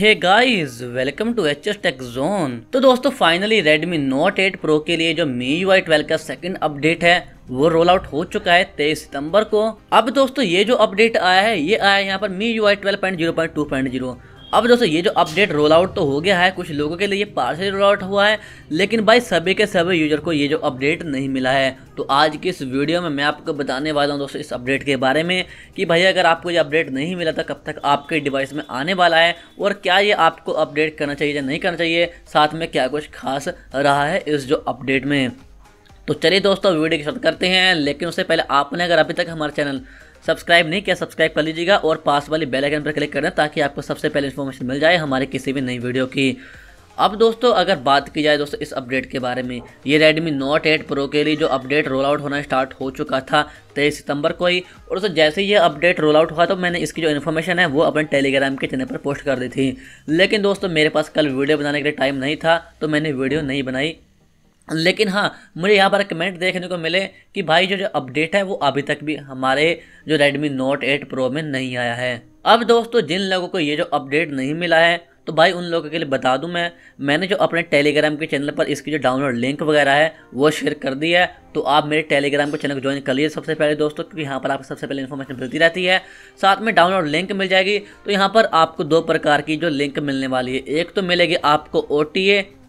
hey guys welcome to H S tech zone तो दोस्तों finally Redmi Note 8 Pro के लिए जो MIUI 12 का सेकंड अपडेट है वो रोल आउट हो चुका है तेईस सितंबर को अब दोस्तों ये जो अपडेट आया है ये आया है यहाँ पर Mi U I twelve point zero point two point zero अब दोस्तों ये जो अपडेट रोल आउट तो हो गया है कुछ लोगों के लिए पार्सल रोल आउट हुआ है लेकिन भाई सभी के सभी यूजर को ये जो अपडेट नहीं मिला है तो आज की इस वीडियो में मैं आपको बताने वाला हूँ दोस्तों इस अपडेट के बारे में कि भाई अगर आपको ये अपडेट नहीं मिला था कब तक आपके डिवाइस में आने वाला है और क्या ये आपको अपडेट करना चाहिए या नहीं करना चाहिए साथ में क्या कुछ खास रहा है इस जो अपडेट में तो चलिए दोस्तों वीडियो की शुरुआत करते हैं लेकिन उससे पहले आपने अगर अभी तक हमारे चैनल सब्सक्राइब नहीं किया सब्सक्राइब कर लीजिएगा और पास वाली बेल आइकन पर क्लिक करना ताकि आपको सबसे पहले इन्फॉर्मेशन मिल जाए हमारे किसी भी नई वीडियो की अब दोस्तों अगर बात की जाए दोस्तों इस अपडेट के बारे में ये Redmi Note 8 Pro के लिए जो अपडेट रोल आउट होना स्टार्ट हो चुका था तेईस सितंबर को ही और दोस्तों जैसे ये अपडेट रोल आउट हुआ तो मैंने इसकी जो इन्फॉर्मेशन है वो अपने टेलीग्राम के चैनल पर पोस्ट कर दी थी लेकिन दोस्तों मेरे पास कल वीडियो बनाने के लिए टाइम नहीं था तो मैंने वीडियो नहीं बनाई लेकिन हाँ मुझे यहाँ पर कमेंट देखने को मिले कि भाई जो जो अपडेट है वो अभी तक भी हमारे जो Redmi Note 8 Pro में नहीं आया है अब दोस्तों जिन लोगों को ये जो अपडेट नहीं मिला है तो भाई उन लोगों के लिए बता दूं मैं मैंने जो अपने टेलीग्राम के चैनल पर इसकी जो डाउनलोड लिंक वगैरह है वो शेयर कर दी है तो आप मेरे टेलीग्राम को चैनल को ज्वाइन कर लीजिए सबसे पहले दोस्तों क्योंकि यहाँ पर आपको सबसे पहले इन्फॉर्मेशन मिलती रहती है साथ में डाउनलोड लिंक मिल जाएगी तो यहाँ पर आपको दो प्रकार की जो लिंक मिलने वाली है एक तो मिलेगी आपको ओ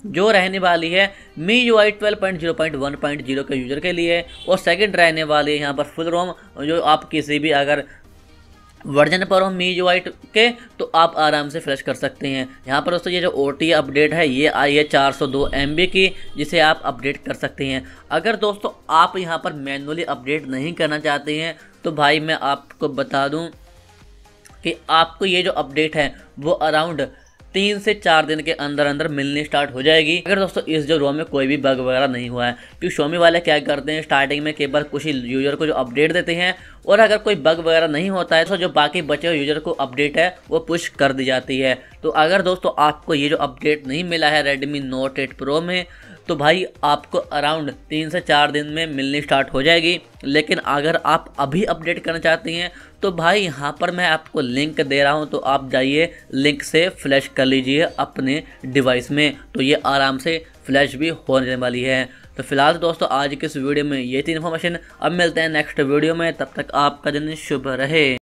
जो रहने वाली है Mi U I twelve point zero point one point zero के यूज़र के लिए और सेकंड रहने वाली है यहाँ पर फुल रोम जो आप किसी भी अगर वर्जन पर हो मीज वाइट के तो आप आराम से फ्रेश कर सकते हैं यहाँ पर दोस्तों ये जो ओ अपडेट है ये आई है चार सौ दो एम की जिसे आप अपडेट कर सकते हैं अगर दोस्तों आप यहाँ पर मैनुअली अपडेट नहीं करना चाहते हैं तो भाई मैं आपको बता दूँ कि आपको ये जो अपडेट है वो अराउंड तीन से चार दिन के अंदर अंदर मिलनी स्टार्ट हो जाएगी अगर दोस्तों इस जो रोम में कोई भी बग वगैरह नहीं हुआ है क्योंकि तो शोमी वाले क्या करते हैं स्टार्टिंग में केवल कुछ ही यूजर को जो अपडेट देते हैं और अगर कोई बग वगैरह नहीं होता है तो जो बाकी बचे हुए यूजर को अपडेट है वो पुश कर दी जाती है तो अगर दोस्तों आपको ये जो अपडेट नहीं मिला है रेडमी नोट एट प्रो में तो भाई आपको अराउंड तीन से चार दिन में मिलनी स्टार्ट हो जाएगी लेकिन अगर आप अभी अपडेट करना चाहती हैं तो भाई यहाँ पर मैं आपको लिंक दे रहा हूँ तो आप जाइए लिंक से फ्लैश कर लीजिए अपने डिवाइस में तो ये आराम से फ्लैश भी होने वाली है तो फिलहाल तो दोस्तों आज के इस वीडियो में ये थी इन्फॉर्मेशन अब मिलते हैं नेक्स्ट वीडियो में तब तक आपका दिन शुभ रहे